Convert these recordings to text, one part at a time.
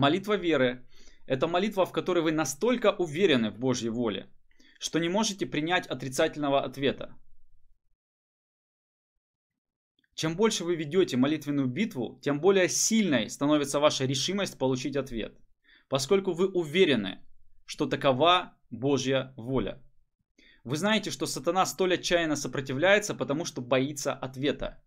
Молитва веры – это молитва, в которой вы настолько уверены в Божьей воле, что не можете принять отрицательного ответа. Чем больше вы ведете молитвенную битву, тем более сильной становится ваша решимость получить ответ, поскольку вы уверены, что такова Божья воля. Вы знаете, что сатана столь отчаянно сопротивляется, потому что боится ответа.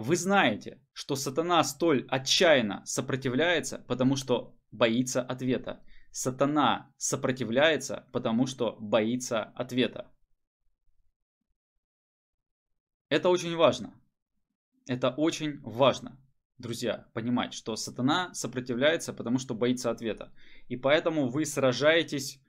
Вы знаете, что сатана столь отчаянно сопротивляется, потому что боится ответа. Сатана сопротивляется, потому что боится ответа. Это очень важно. Это очень важно, друзья, понимать, что сатана сопротивляется, потому что боится ответа. И поэтому вы сражаетесь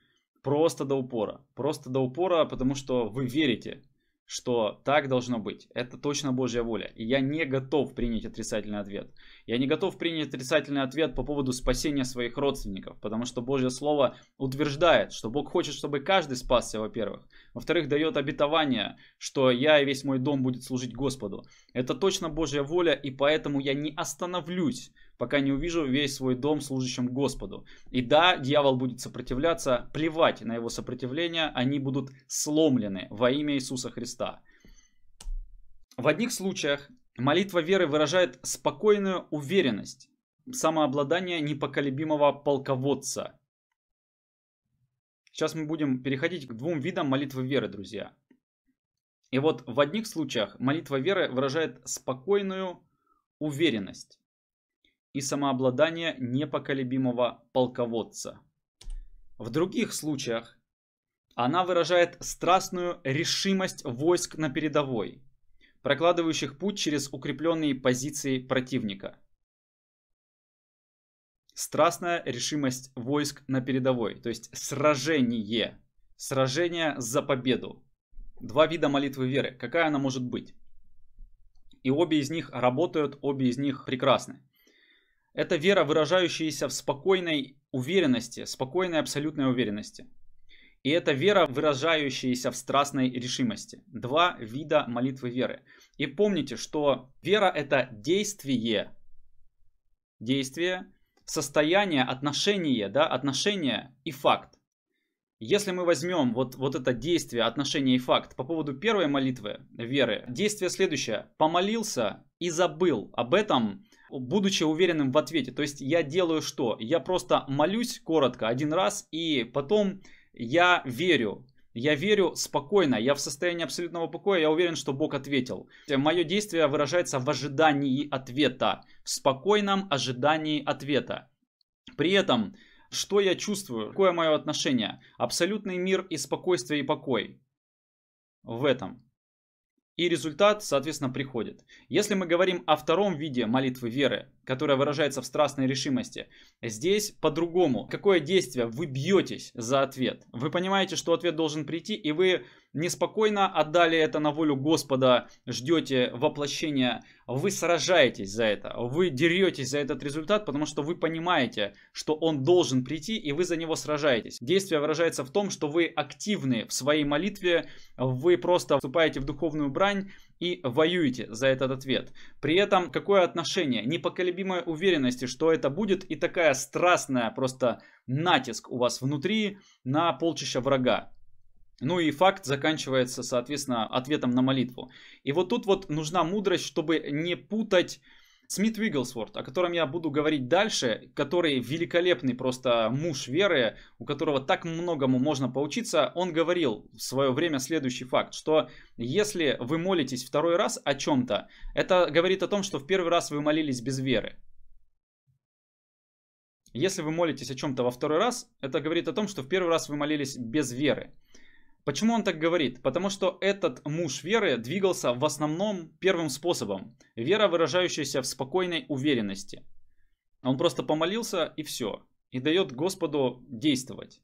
просто до упора. Просто до упора, потому что вы верите, что так должно быть. Это точно Божья воля. И я не готов принять отрицательный ответ. Я не готов принять отрицательный ответ по поводу спасения своих родственников, потому что Божье Слово утверждает, что Бог хочет, чтобы каждый спасся, во-первых. Во-вторых, дает обетование, что я и весь мой дом будет служить Господу. Это точно Божья воля, и поэтому я не остановлюсь пока не увижу весь свой дом служащим Господу. И да, дьявол будет сопротивляться, плевать на его сопротивление, они будут сломлены во имя Иисуса Христа. В одних случаях молитва веры выражает спокойную уверенность, самообладание непоколебимого полководца. Сейчас мы будем переходить к двум видам молитвы веры, друзья. И вот в одних случаях молитва веры выражает спокойную уверенность и самообладание непоколебимого полководца. В других случаях она выражает страстную решимость войск на передовой, прокладывающих путь через укрепленные позиции противника. Страстная решимость войск на передовой, то есть сражение, сражение за победу. Два вида молитвы веры. Какая она может быть? И обе из них работают, обе из них прекрасны. Это вера, выражающаяся в спокойной уверенности, спокойной абсолютной уверенности. И это вера, выражающаяся в страстной решимости. Два вида молитвы веры. И помните, что вера – это действие. Действие, состояние, отношение, да, отношение и факт. Если мы возьмем вот, вот это действие, отношение и факт по поводу первой молитвы веры, действие следующее. Помолился и забыл об этом будучи уверенным в ответе. То есть я делаю что? Я просто молюсь коротко один раз и потом я верю. Я верю спокойно, я в состоянии абсолютного покоя, я уверен, что Бог ответил. Мое действие выражается в ожидании ответа, в спокойном ожидании ответа. При этом, что я чувствую, какое мое отношение? Абсолютный мир и спокойствие и покой. В этом и результат, соответственно, приходит. Если мы говорим о втором виде молитвы веры, которая выражается в страстной решимости. Здесь по-другому. Какое действие? Вы бьетесь за ответ. Вы понимаете, что ответ должен прийти, и вы неспокойно отдали это на волю Господа, ждете воплощения. Вы сражаетесь за это. Вы деретесь за этот результат, потому что вы понимаете, что он должен прийти, и вы за него сражаетесь. Действие выражается в том, что вы активны в своей молитве, вы просто вступаете в духовную брань, и воюете за этот ответ. При этом какое отношение? Непоколебимая уверенности, что это будет и такая страстная просто натиск у вас внутри на полчища врага. Ну и факт заканчивается, соответственно, ответом на молитву. И вот тут вот нужна мудрость, чтобы не путать Смит Вигглсворт, о котором я буду говорить дальше, который великолепный просто муж веры, у которого так многому можно поучиться, он говорил в свое время следующий факт, что если вы молитесь второй раз о чем-то, это говорит о том, что в первый раз вы молились без веры. Если вы молитесь о чем-то во второй раз, это говорит о том, что в первый раз вы молились без веры. Почему он так говорит? Потому что этот муж веры двигался в основном первым способом. Вера, выражающаяся в спокойной уверенности. Он просто помолился и все. И дает Господу действовать.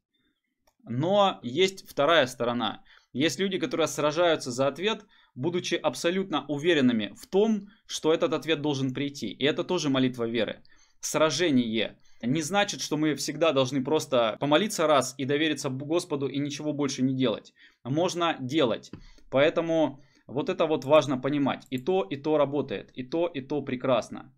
Но есть вторая сторона. Есть люди, которые сражаются за ответ, будучи абсолютно уверенными в том, что этот ответ должен прийти. И это тоже молитва веры. Сражение не значит, что мы всегда должны просто помолиться раз и довериться Господу и ничего больше не делать. Можно делать. Поэтому вот это вот важно понимать. И то, и то работает. И то, и то прекрасно.